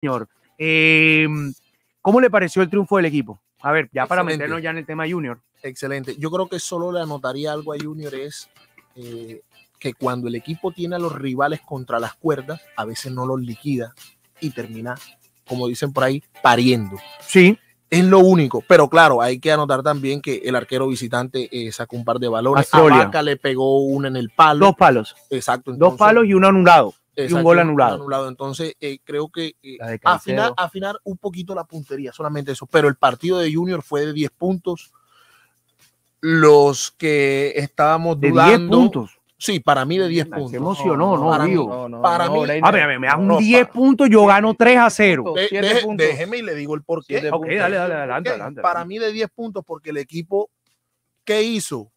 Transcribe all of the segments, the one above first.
señor. Em, ¿Cómo le pareció el triunfo del equipo? A ver, ya para meternos ya en el tema Junior. Excelente. Yo creo que solo le anotaría algo a Junior es eh, que cuando el equipo tiene a los rivales contra las cuerdas, a veces no los liquida y termina, como dicen por ahí, pariendo. Sí. Es lo único, pero claro, hay que anotar también que el arquero visitante eh, sacó un par de valores. A le pegó uno en el palo. Dos palos. Exacto. Dos palos y uno anulado y un gol anulado. Entonces, eh, creo que eh, afinar, un poquito la puntería, solamente eso. Pero el partido de Junior fue de 10 puntos. Los que estábamos dudando. ¿De 10 puntos? Sí, para mí de 10 puntos. Se emocionó, no, para Mí, para mí. me 10 puntos, yo gano 3 a 0. De, déjeme y le digo el porqué. Para mí de 10 puntos, porque el equipo, que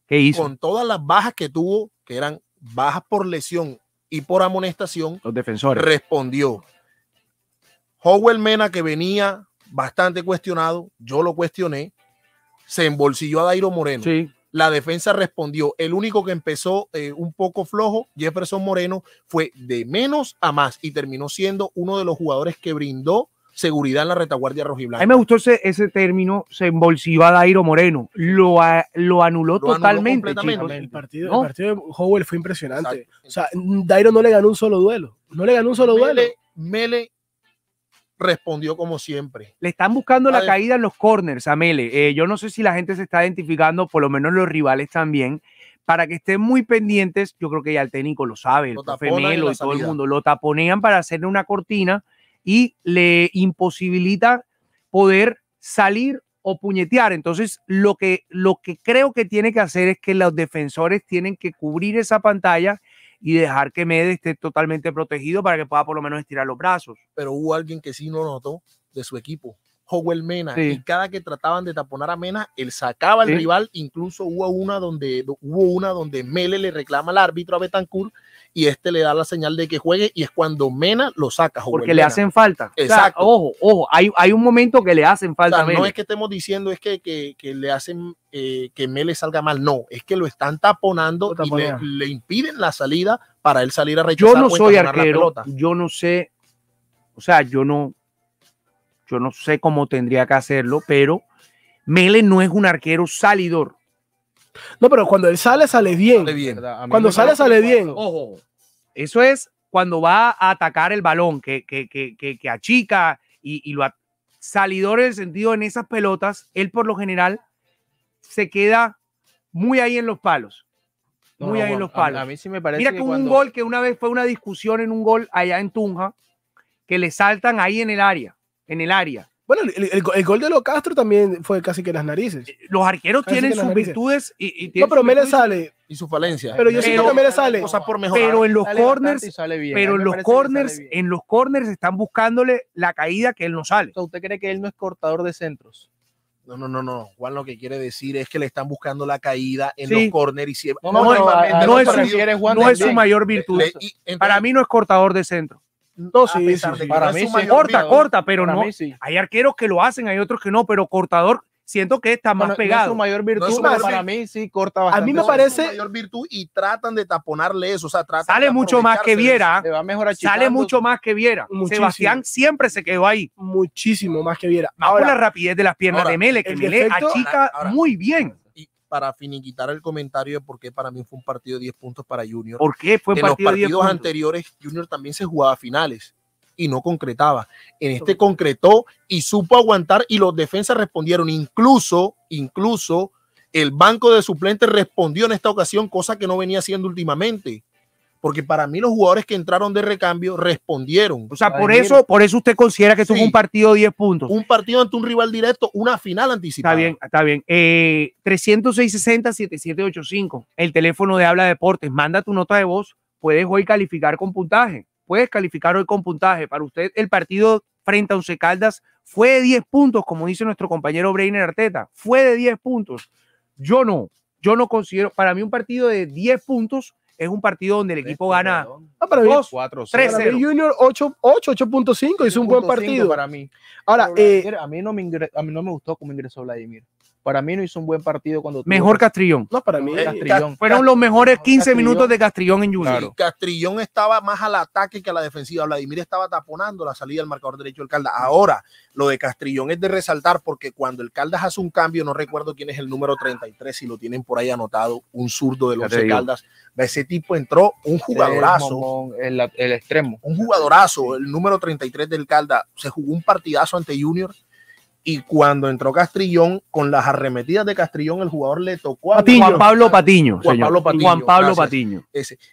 ¿Qué hizo? Con todas las bajas que tuvo, que eran bajas por lesión y por amonestación los defensores. respondió. Howell Mena, que venía bastante cuestionado, yo lo cuestioné, se embolsilló a Dairo Moreno. La defensa respondió. El único que empezó eh, un poco flojo, Jefferson Moreno, fue de menos a más y terminó siendo uno de los jugadores que brindó seguridad en la retaguardia rojiblanca. A mí me gustó ese, ese término, se embolsiva a Dairo Moreno, lo, lo anuló totalmente. el partido, de Howell fue impresionante. O sea, Dairo no le ganó un solo duelo, no le ganó un solo duelo. Mele respondió como siempre. Le están buscando la caída en los corners a Mele. Eh, yo no sé si la gente se está identificando, por lo menos los rivales también, para que estén muy pendientes. Yo creo que ya el técnico lo sabe, el lo y todo el mundo. Lo taponean para hacerle una cortina y le imposibilita poder salir o puñetear. Entonces, lo que, lo que creo que tiene que hacer es que los defensores tienen que cubrir esa pantalla y dejar que Mede esté totalmente protegido para que pueda por lo menos estirar los brazos. Pero hubo alguien que sí no notó de su equipo, Howell Mena, y cada que trataban de taponar a Mena, él sacaba al rival, incluso hubo una donde hubo una donde Mele le reclama al árbitro a Betancourt y este le da la señal de que juegue y es cuando Mena lo saca. Porque le hacen falta. Exacto. ojo, ojo, hay, un momento que le hacen falta. No es que estemos diciendo es que, le hacen eh, que Mele salga mal, no, es que lo están taponando y le, impiden la salida para él salir a rechazar. Yo no soy arquero, yo no sé, o sea, yo no, yo no sé cómo tendría que hacerlo, pero Mele no es un arquero salidor. No, pero cuando él sale, sale bien. Cuando sale, sale bien. Ojo, eso es cuando va a atacar el balón, que, que, achica y, y lo salidor en el sentido en esas pelotas, él por lo general se queda muy ahí en los palos. Muy ahí en los palos. A, mí sí me Mira que, un gol que una vez fue una discusión en un gol allá en Tunja, que le saltan ahí en el área, en el área. Bueno, el, gol de Lo Castro también fue casi que las narices. Eh, los arqueros tienen sus virtudes y, y tienen no, pero Mele sale y su falencia. Pero yo siento que Mele sale, por mejor. pero en los corners, pero en los corners, en los corners están buscándole la caída que él no sale. ¿Usted cree que él no es cortador de centros? No, no, no, no. Juan lo que quiere decir es que le están buscando la caída en los corners y siempre no, es, su, mayor virtud. Para mí no es cortador de centro. No, sí, Para mí Corta, corta, pero no. Hay arqueros que lo hacen, hay otros que no, pero cortador siento que está más pegado. es su mayor virtud, para mí sí corta bastante. A mí me parece. Su mayor virtud y tratan de taponarle eso. O sea, sale mucho más que Viera. va mejor sale mucho más que Viera. Sebastián siempre se quedó ahí. Muchísimo más que Viera. Ahora, la rapidez de las piernas de Mele, que Mele achica muy bien para finiquitar el comentario de por qué para mí fue un partido de 10 puntos para Junior. ¿Por qué fue un En los partidos anteriores, Junior también se jugaba a finales y no concretaba. En este concretó y supo aguantar y los defensas respondieron. Incluso, incluso el banco de suplentes respondió en esta ocasión, cosa que no venía haciendo últimamente porque para mí los jugadores que entraron de recambio respondieron. O sea, por eso, por eso usted considera que es un partido de 10 puntos. Un partido ante un rival directo, una final anticipada. Está bien, está bien. Eh, 306 7785 el teléfono de Habla Deportes. Manda tu nota de voz. Puedes hoy calificar con puntaje. Puedes calificar hoy con puntaje. Para usted, el partido frente a Once Caldas fue de 10 puntos, como dice nuestro compañero Breiner Arteta. Fue de 10 puntos. Yo no. Yo no considero, para mí un partido de 10 puntos es un partido donde el equipo gana 2, 4, 3 0 Junior 8, 8.5 hizo un buen partido. Para mí. Ahora, eh, a, mí no me a mí no me gustó cómo ingresó Vladimir. Para mí no hizo un buen partido cuando. Mejor Castrillón. No, para mí. Eh, Castrillón. Fueron los mejores 15 minutos de Castrillón en Junior. Claro. Castrillón estaba más al ataque que a la defensiva. Vladimir estaba taponando la salida del marcador derecho del Caldas. Ahora, lo de Castrillón es de resaltar porque cuando el Caldas hace un cambio, no recuerdo quién es el número 33, si lo tienen por ahí anotado, un zurdo de los los Caldas. Ese tipo entró un jugadorazo. El, extremo. Un jugadorazo, el número 33 del Caldas. Se jugó un partidazo ante Junior y cuando entró Castrillón, con las arremetidas de Castrillón, el jugador le tocó a Juan Pablo Patiño. Juan Pablo Patiño.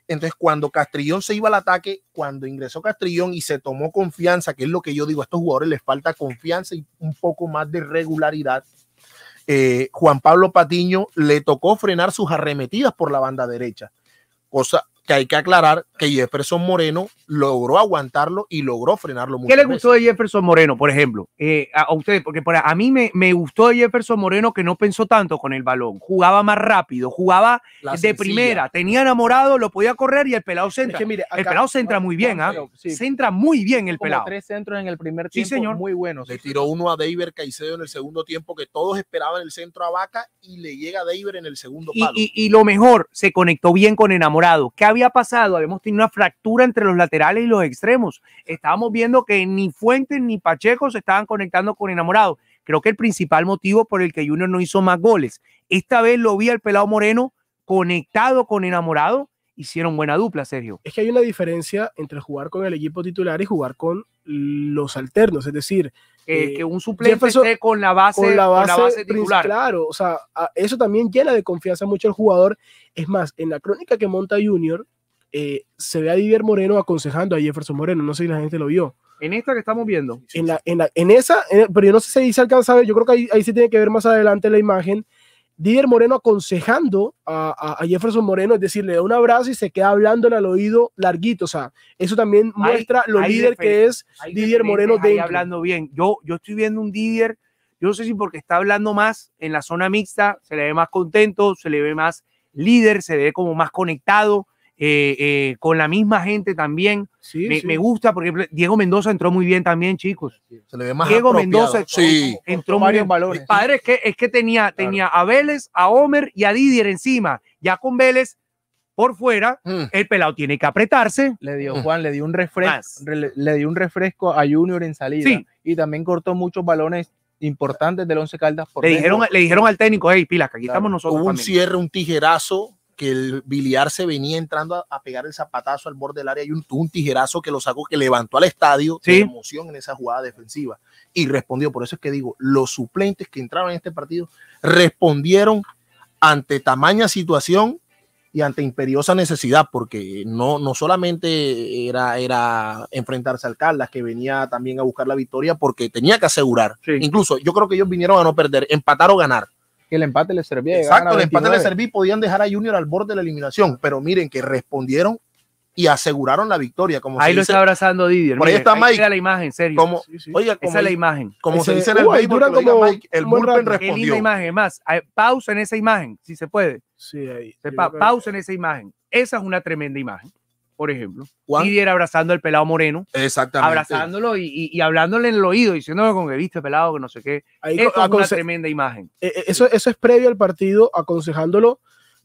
Entonces, cuando Castrillón se iba al ataque, cuando ingresó Castrillón y se tomó confianza, que es lo que yo digo, a estos jugadores les falta confianza y un poco más de regularidad. Eh, Juan Pablo Patiño le tocó frenar sus arremetidas por la banda derecha, cosa que hay que aclarar que Jefferson Moreno logró aguantarlo y logró frenarlo. ¿Qué le gustó de Jefferson Moreno, por ejemplo? Eh, a, ustedes, porque para, a mí me, gustó de Jefferson Moreno que no pensó tanto con el balón, jugaba más rápido, jugaba de primera, tenía enamorado, lo podía correr y el pelado centra. el pelado centra muy bien, ¿ah? Centra muy bien el pelado. Tres centros en el primer tiempo, sí, señor. muy Le tiró uno a David Caicedo en el segundo tiempo que todos esperaban el centro a Vaca y le llega a en el segundo palo. Y, lo mejor, se conectó bien con enamorado. ¿Qué había pasado? Habíamos tenido una fractura entre los laterales y los extremos. Estábamos viendo que ni Fuentes ni Pacheco se estaban conectando con Enamorado. Creo que el principal motivo por el que Junior no hizo más goles. Esta vez lo vi al pelado Moreno conectado con Enamorado. Hicieron buena dupla, Sergio. Es que hay una diferencia entre jugar con el equipo titular y jugar con los alternos, es decir, que eh, un suplente esté con la base, con la base, con la base titular. Claro, o sea, eso también llena de confianza mucho al jugador. Es más, en la crónica que monta Junior, eh, se ve a Didier Moreno aconsejando a Jefferson Moreno, no sé si la gente lo vio. En esta que estamos viendo. En, la, esa, eh, pero yo no sé si se alcanza a ver, yo creo que ahí, ahí se tiene que ver más adelante la imagen. Didier Moreno aconsejando a, Jefferson Moreno, es decir, le da un abrazo y se queda hablando en el oído larguito. O sea, eso también muestra lo líder que es Didier Moreno de hablando bien. Yo, yo estoy viendo un Didier, yo no sé si porque está hablando más en la zona mixta, se le ve más contento, se le ve más líder, se ve como más conectado. Eh, eh, con la misma gente también. me, gusta porque Diego Mendoza entró muy bien también, chicos. Se le ve más Diego Mendoza entró muy varios bien. valores. Padre, es que, es que tenía, tenía a Vélez, a Homer y a Didier encima. Ya con Vélez por fuera, mm. el pelado tiene que apretarse. Le dio mm. Juan, le dio un refresco, le, dio un refresco a Junior en salida y también cortó muchos balones importantes del Once Caldas. le, dijeron, le dijeron al técnico, hey, pilas, que aquí estamos nosotros. Hubo un cierre, un tijerazo que el biliar se venía entrando a, pegar el zapatazo al borde del área y un, tijerazo que lo sacó, que levantó al estadio de emoción en esa jugada defensiva y respondió. Por eso es que digo, los suplentes que entraban en este partido respondieron ante tamaña situación y ante imperiosa necesidad, porque no, no solamente era, era enfrentarse al Caldas, que venía también a buscar la victoria porque tenía que asegurar. Incluso yo creo que ellos vinieron a no perder, empatar o ganar que el empate le servía. Exacto, el empate le servía y podían dejar a Junior al borde de la eliminación, pero miren que respondieron y aseguraron la victoria. Como ahí lo está abrazando Didier. Por ahí está Mike. la imagen, serio. esa es la imagen. Como se dice en el uy, Mike, el bullpen respondió. Qué imagen. Más, eh, pausa en esa imagen, si se puede. Sí, ahí. pausa en esa imagen. Esa es una tremenda imagen por ejemplo. Juan. Didier abrazando al pelado moreno. Exactamente. Abrazándolo y, hablándole en el oído, diciéndolo con que viste pelado, que no sé qué. Ahí, es una tremenda imagen. Eh, eh, eso, eso es previo al partido, aconsejándolo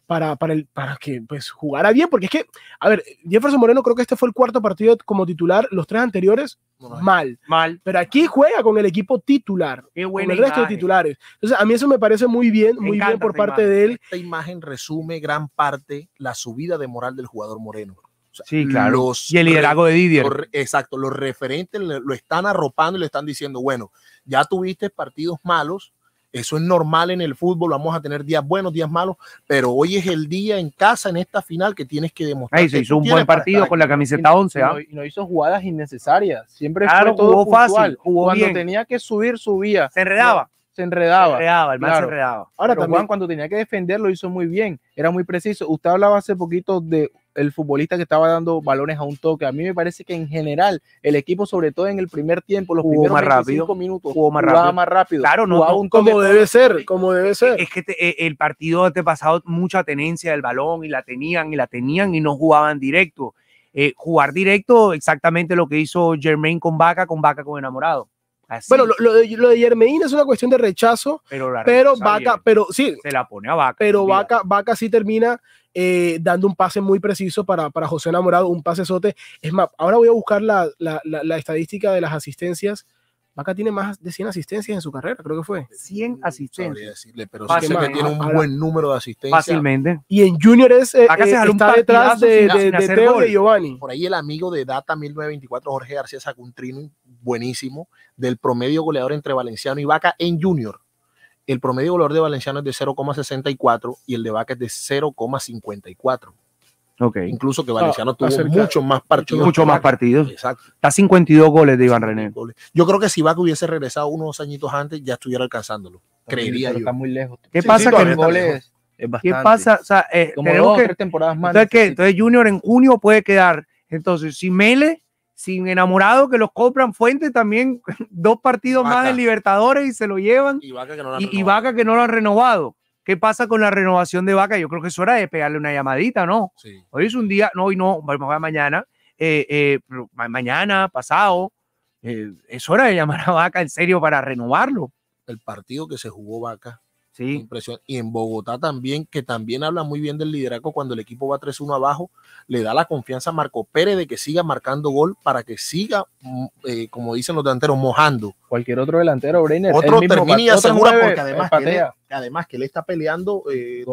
para, para, el, para que pues, jugara bien, porque es que, a ver, Jefferson Moreno creo que este fue el cuarto partido como titular, los tres anteriores, mal. Mal. Pero aquí juega con el equipo titular, Qué con el resto de titulares. Entonces, a mí eso me parece muy bien, muy bien por parte de él. Esta imagen resume gran parte la subida de moral del jugador Moreno sí, claro. y el liderazgo de Didier. exacto, los referentes lo están arropando y le están diciendo, bueno, ya tuviste partidos malos, eso es normal en el fútbol, vamos a tener días buenos, días malos, pero hoy es el día en casa, en esta final, que tienes que demostrar. Ahí se hizo un buen partido con la camiseta 11. ¿ah? Y, no, hizo jugadas innecesarias, siempre fue todo fácil. cuando tenía que subir, subía. Se enredaba. Se enredaba. Se enredaba, el se enredaba. Ahora cuando tenía que defender lo hizo muy bien, era muy preciso. Usted hablaba hace poquito de el futbolista que estaba dando balones a un toque. A mí me parece que en general el equipo, sobre todo en el primer tiempo, los jugó primeros más rápido, minutos, jugó más jugaba rápido. más rápido. Claro, no, como debe ser, como debe ser. Es que e, el partido te pasado mucha tenencia del balón y la tenían y la tenían y no jugaban directo. Eh, jugar directo, exactamente lo que hizo Germain con Vaca, con Vaca con Enamorado. Bueno, lo, de, lo, de, Germain es una cuestión de rechazo, pero, pero Vaca, pero sí. Se la pone a Vaca. Pero Vaca, Vaca sí termina eh, dando un pase muy preciso para, para José Enamorado, un pase sote. Es más, ahora voy a buscar la, la, la, estadística de las asistencias. Vaca tiene más de 100 asistencias en su carrera, creo que fue. 100 mm, asistencias. Decirle, pero tiene un buen número de asistencias. Fácilmente. Y en Junior es, eh, eh, está detrás de, de, de Teo y Giovanni. Por ahí el amigo de Data 1924, Jorge García, sacó un trino buenísimo del promedio goleador entre Valenciano y Vaca en Junior el promedio de valor de Valenciano es de 0,64 y el de Vaca es de 0,54. Okay. Incluso que ah, Valenciano tuvo mucho muchos más partidos. Mucho más partidos. Exacto. Está 52 goles de Iván René. Yo creo que si Vaca hubiese regresado unos añitos antes, ya estuviera alcanzándolo. creería yo. Está muy lejos. ¿Qué pasa goles ¿Qué pasa? O sea, entonces, Junior en junio puede quedar. Entonces, si Mele sin enamorado que los compran Fuente también dos partidos más en Libertadores y se lo llevan. Y Vaca que no lo han renovado. ¿Qué pasa con la renovación de Vaca? Yo creo que es hora de pegarle una llamadita, ¿no? Hoy es un día, no, hoy no, vamos a mañana, eh, eh, mañana, pasado. Eh, es hora de llamar a Vaca en serio para renovarlo. El partido que se jugó Vaca Impresión. Y en Bogotá también, que también habla muy bien del liderazgo cuando el equipo va 3-1 abajo, le da la confianza a Marco Pérez de que siga marcando gol para que siga, mm, eh, como dicen los delanteros, mojando. Cualquier otro delantero, Brenner. termina y porque además que, además que, le está peleando eh,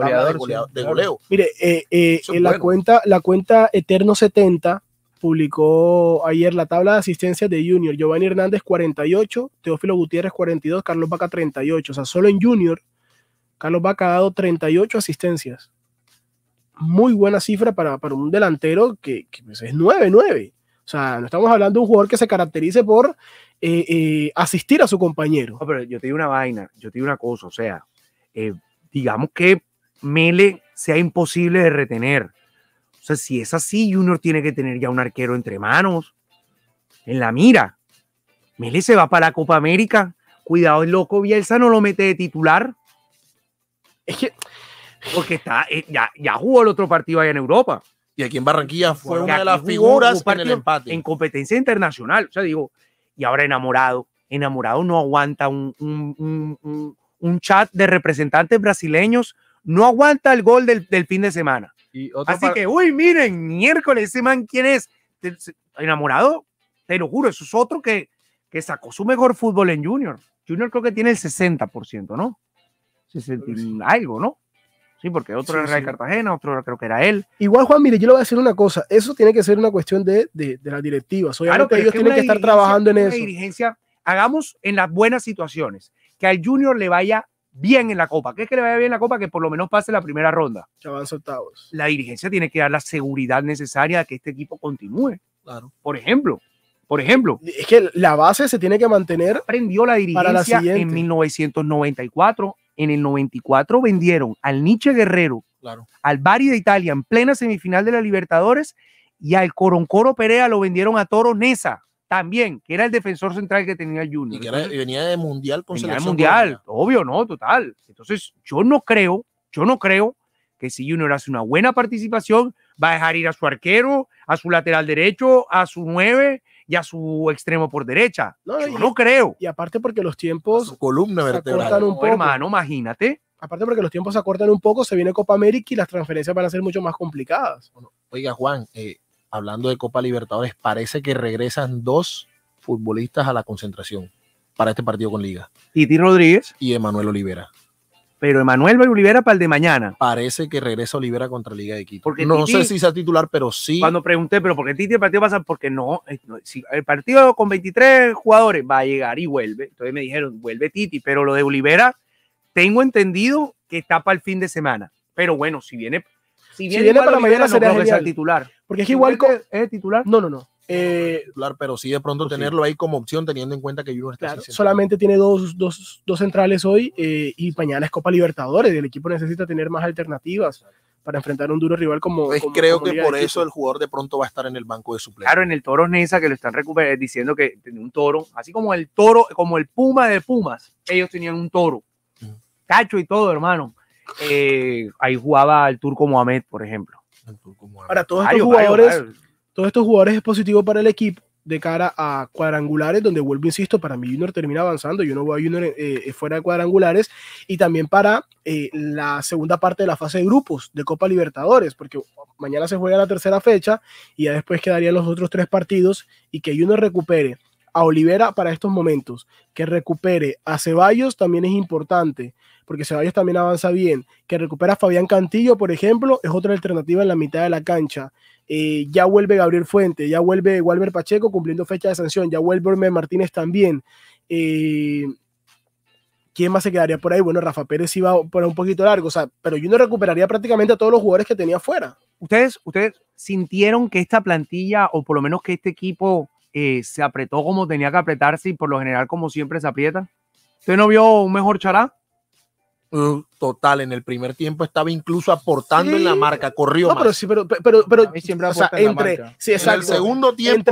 de, goleo. Mire, eh, en la, cuenta, la cuenta Eterno 70 publicó ayer la tabla de asistencia de Junior. Giovanni Hernández 48, Teófilo Gutiérrez 42, Carlos Baca 38. O sea, solo en Junior Carlos Baca ha dado 38 asistencias. Muy buena cifra para, para un delantero que, pues, es 9-9. O sea, no estamos hablando de un jugador que se caracterice por eh, eh, asistir a su compañero. pero yo te digo una vaina, yo te digo una cosa, o sea, eh, digamos que Mele sea imposible de retener. O sea, si es así, Junior tiene que tener ya un arquero entre manos, en la mira. Mele se va para la Copa América. Cuidado, el loco Bielsa no lo mete de titular que, porque está, eh, ya, jugó el otro partido allá en Europa. Y aquí en Barranquilla fue una de las figuras en competencia internacional, o sea, digo, y ahora enamorado. Enamorado no aguanta un, un, chat de representantes brasileños, no aguanta el gol del, fin de semana. Así que, uy, miren, miércoles, ese man, ¿quién es? Enamorado, te lo juro, eso es otro que, que sacó su mejor fútbol en Junior. Junior creo que tiene el 60%, ¿no? Se 60 mm, algo, ¿no? Sí, porque otro era de Cartagena, otro creo que era él. Igual, Juan, mire, yo le voy a decir una cosa. Eso tiene que ser una cuestión de, de, de las directivas. claro, ellos tienen que estar trabajando en eso. dirigencia, hagamos en las buenas situaciones. Que al Junior le vaya bien en la Copa. ¿Qué es que le vaya bien en la Copa? Que por lo menos pase la primera ronda. Que La dirigencia tiene que dar la seguridad necesaria de que este equipo continúe. Claro. Por ejemplo. Por ejemplo. Es que la base se tiene que mantener. Aprendió la dirigencia en 1994 en el 94 vendieron al Nietzsche Guerrero, al Bari de Italia en plena semifinal de la Libertadores y al Coroncoro Perea lo vendieron a Toro Nesa también, que era el defensor central que tenía Junior. Y, venía de mundial con venía selección mundial, obvio, no, total. Entonces, yo no creo, yo no creo que si Junior hace una buena participación, va a dejar ir a su arquero, a su lateral derecho, a su nueve ya a su extremo por derecha. No, creo. Y aparte porque los tiempos... Su columna vertebral. un poco. imagínate. Aparte porque los tiempos se acortan un poco, se viene Copa América y las transferencias van a ser mucho más complicadas. Oiga, Juan, eh, hablando de Copa Libertadores, parece que regresan dos futbolistas a la concentración para este partido con Liga. Titi Rodríguez. Y Emanuel Olivera pero Emanuel Olivera para el de mañana. Parece que regresa Olivera contra Liga de Quito. no sé si sea titular, pero sí. Cuando pregunté, pero ¿por qué Titi el partido pasa? Porque no, eh, el partido con 23 jugadores va a llegar y vuelve. Entonces me dijeron, vuelve Titi, pero lo de Olivera, tengo entendido que está para el fin de semana. Pero bueno, si viene, si viene, para mañana titular. Porque es igual. que ¿Es titular? No, no, no eh, pero sí de pronto pues tenerlo ahí como opción teniendo en cuenta que Junior está solamente tiene dos, centrales hoy eh, y mañana es Copa Libertadores el equipo necesita tener más alternativas para enfrentar a un duro rival como. Pues creo que por eso el jugador de pronto va a estar en el banco de suplentes. Claro, en el Toro Nesa que lo están eh, diciendo que tenía un toro, así como el toro, como el Puma de Pumas, ellos tenían un toro, cacho y todo, hermano. Eh, ahí jugaba el Turco Mohamed, por ejemplo. Para todos los jugadores. Todos estos jugadores es positivo para el equipo de cara a cuadrangulares, donde vuelvo, insisto, para mí Junior termina avanzando, yo no voy a Junior eh, eh, fuera de cuadrangulares, y también para eh, la segunda parte de la fase de grupos de Copa Libertadores, porque mañana se juega la tercera fecha y ya después quedarían los otros tres partidos y que Junior recupere a Olivera para estos momentos, que recupere a Ceballos también es importante, porque Ceballos también avanza bien, que recupera a Fabián Cantillo, por ejemplo, es otra alternativa en la mitad de la cancha. Eh, ya vuelve Gabriel Fuente, ya vuelve Walter Pacheco cumpliendo fecha de sanción, ya vuelve Orme Martínez también. Eh, ¿Quién más se quedaría por ahí? Bueno, Rafa Pérez iba por un poquito largo, o sea, pero yo no recuperaría prácticamente a todos los jugadores que tenía fuera. ¿Ustedes, ustedes sintieron que esta plantilla, o por lo menos que este equipo, eh, se apretó como tenía que apretarse y por lo general como siempre se aprieta? ¿Usted no vio un mejor chará? Mm, total en el primer tiempo estaba incluso aportando en la marca, corrió no, pero sí, pero pero siempre o sea, entre en, en el segundo tiempo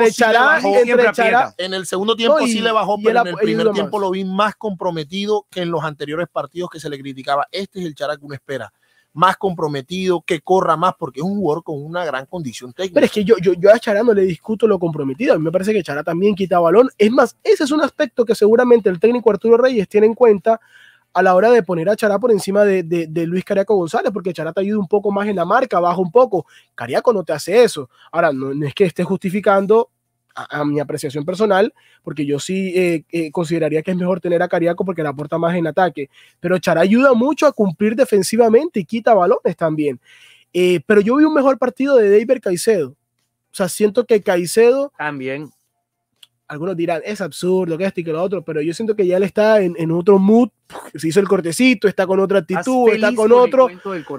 en el segundo tiempo sí le bajó, pero en el primer tiempo lo vi más comprometido que en los anteriores partidos que se le criticaba. Este es el Chará que uno espera más comprometido, que corra más, porque es un jugador con una gran condición técnica. Pero es que yo, yo, yo a Chará no le discuto lo comprometido, a mí me parece que Chará también quita balón. Es más, ese es un aspecto que seguramente el técnico Arturo Reyes tiene en cuenta a la hora de poner a Chará por encima de, Luis Cariaco González, porque Chará te ayuda un poco más en la marca, baja un poco. Cariaco no te hace eso. Ahora, no, es que esté justificando a, mi apreciación personal, porque yo sí eh, eh, consideraría que es mejor tener a Cariaco porque le aporta más en ataque, pero Chará ayuda mucho a cumplir defensivamente y quita balones también. Eh, pero yo vi un mejor partido de David Caicedo. O sea, siento que Caicedo también algunos dirán, es absurdo, que esto y que lo otro, pero yo siento que ya él está en, otro mood, se hizo el cortecito, está con otra actitud, está con otro.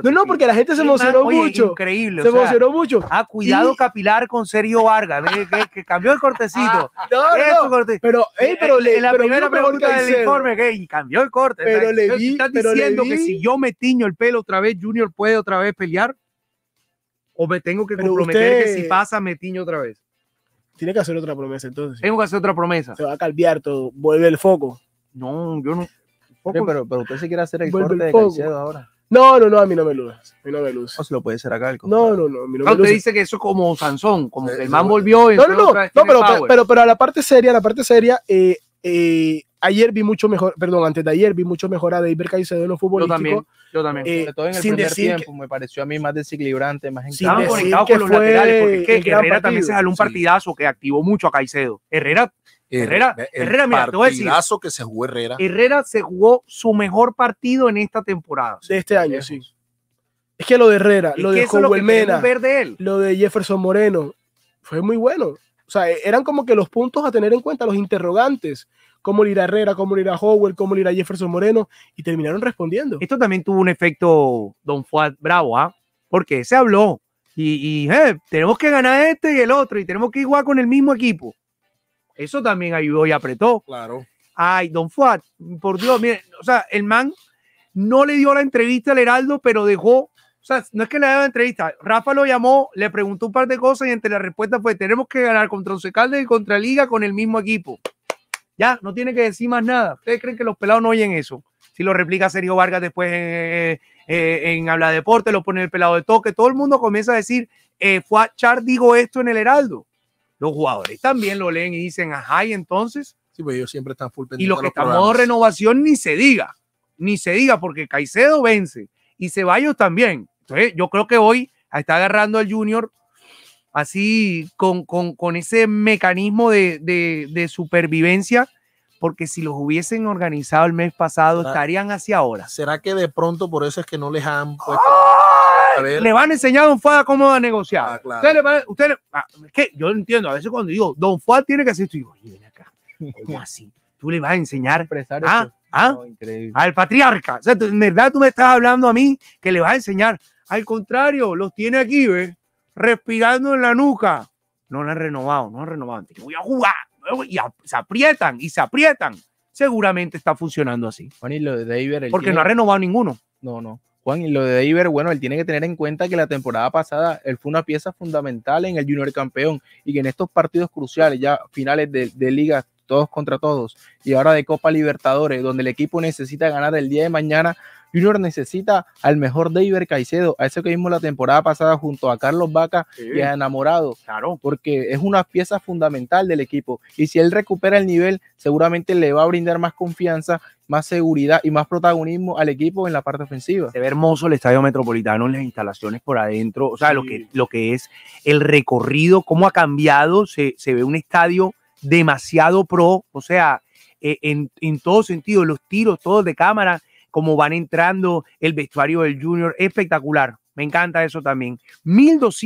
No, no, porque la gente se emocionó mucho. Increíble. Se emocionó mucho. Ah, cuidado capilar con Sergio Vargas, que, cambió el cortecito. Ah, no, no, pero, pero en la primera pregunta, del informe, que cambió el corte. Pero le vi, diciendo que si yo me tiño el pelo otra vez, Junior puede otra vez pelear? ¿O me tengo que comprometer que si pasa me tiño otra vez? tiene que hacer otra promesa entonces. Tengo que hacer otra promesa. Se va a calviar todo, vuelve el foco. No, yo no. pero, pero usted se quiere hacer el corte de Caicedo ahora. No, no, no, a mí no me luz. A mí no me luz. No se lo puede hacer acá el No, no, no. A mí no, ah, usted dice que eso es como Sansón, como eh, que el man eh. volvió. no, no, no. no pero, pero, pero, a la parte seria, a la parte seria, eh, eh ayer vi mucho mejor, perdón, antes de ayer vi mucho mejor a David Caicedo en los fútbol. Yo también, yo también. Eh, sobre todo en el sin primer tiempo, me pareció a mí más desequilibrante, más Estaban conectados con los laterales, porque Herrera también se jaló un partidazo que activó mucho a Caicedo. Herrera Herrera, Herrera, mira, te decir. que se jugó Herrera. Herrera se jugó su mejor partido en esta temporada. De este año, sí. Es que lo de Herrera, lo de Joel Mena, lo de Jefferson Moreno, fue muy bueno. O sea, e-, eran como que los puntos a tener en cuenta, los interrogantes cómo le irá Herrera, cómo le irá Howell, cómo le irá Jefferson Moreno, y terminaron respondiendo. Esto también tuvo un efecto, don Fuad Bravo, ¿ah? porque se habló y, eh, tenemos que ganar este y el otro y tenemos que igual con el mismo equipo. Eso también ayudó y apretó. Claro. Ay, don Fuad, por Dios, mire, o sea, el man no le dio la entrevista al Heraldo, pero dejó o sea, no es que le la entrevista. Rafa lo llamó, le preguntó un par de cosas y entre la respuesta fue: tenemos que ganar contra Once y contra Liga con el mismo equipo. Ya, no tiene que decir más nada. ¿Ustedes creen que los pelados no oyen eso? Si lo replica Sergio Vargas después en, eh, eh, en Habla Deporte, lo pone el pelado de toque, todo el mundo comienza a decir, eh, fue Char, digo esto en el Heraldo. Los jugadores también lo leen y dicen, ajá, entonces. Sí, pues ellos siempre están full Y lo que modo modo renovación, ni se diga, ni se diga, porque Caicedo vence y Ceballos también. Entonces, yo creo que hoy está agarrando al Junior así con, con, ese mecanismo de, supervivencia, porque si los hubiesen organizado el mes pasado, estarían hacia ahora. ¿Será que de pronto por eso es que no les han puesto... Le van a enseñar a Don Fuad cómo va a negociar. Ah, Usted le ah, es que yo entiendo, a veces cuando digo, Don Fuad tiene que hacer esto, digo, ven acá, ¿cómo así? Tú le vas a enseñar al patriarca. O sea, en verdad tú me estás hablando a mí que le vas a enseñar. Al contrario, los tiene aquí, ¿ves? respirando en la nuca. No la han renovado, no la han renovado. Voy a jugar. Y se aprietan y se aprietan. Seguramente está funcionando así. Juan, y lo de Deiber. Porque no ha renovado ninguno. No, no. Juan, y lo de Deiber, bueno, él tiene que tener en cuenta que la temporada pasada él fue una pieza fundamental en el Junior Campeón y que en estos partidos cruciales, ya finales de, de ligas todos contra todos, y ahora de Copa Libertadores, donde el equipo necesita ganar el día de mañana, Junior necesita al mejor David Caicedo, a ese que vimos la temporada pasada junto a Carlos Vaca que y Enamorado, claro. porque es una pieza fundamental del equipo. Y si él recupera el nivel, seguramente le va a brindar más confianza, más seguridad y más protagonismo al equipo en la parte ofensiva. Se ve hermoso el estadio metropolitano, las instalaciones por adentro, o sea, lo, que, lo que es el recorrido, cómo ha cambiado, se, ve un estadio demasiado pro, o sea, eh, en, en, todo sentido, los tiros, todos de cámara, cómo van entrando, el vestuario del Junior, espectacular. Me encanta eso también. 1200